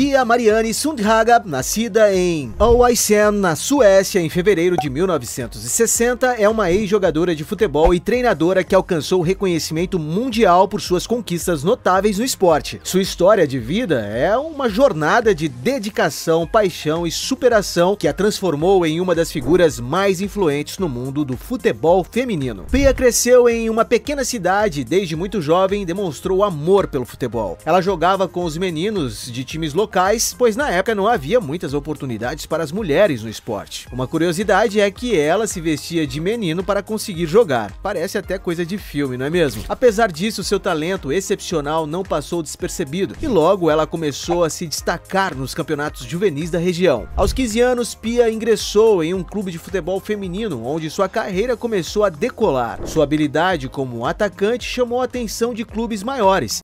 Pia Marianne Sundhaga, nascida em Owaisen, na Suécia, em fevereiro de 1960, é uma ex-jogadora de futebol e treinadora que alcançou reconhecimento mundial por suas conquistas notáveis no esporte. Sua história de vida é uma jornada de dedicação, paixão e superação que a transformou em uma das figuras mais influentes no mundo do futebol feminino. Pia cresceu em uma pequena cidade e desde muito jovem demonstrou amor pelo futebol. Ela jogava com os meninos de times locais locais, pois na época não havia muitas oportunidades para as mulheres no esporte. Uma curiosidade é que ela se vestia de menino para conseguir jogar. Parece até coisa de filme, não é mesmo? Apesar disso, seu talento excepcional não passou despercebido e logo ela começou a se destacar nos campeonatos juvenis da região. Aos 15 anos, Pia ingressou em um clube de futebol feminino, onde sua carreira começou a decolar. Sua habilidade como atacante chamou a atenção de clubes maiores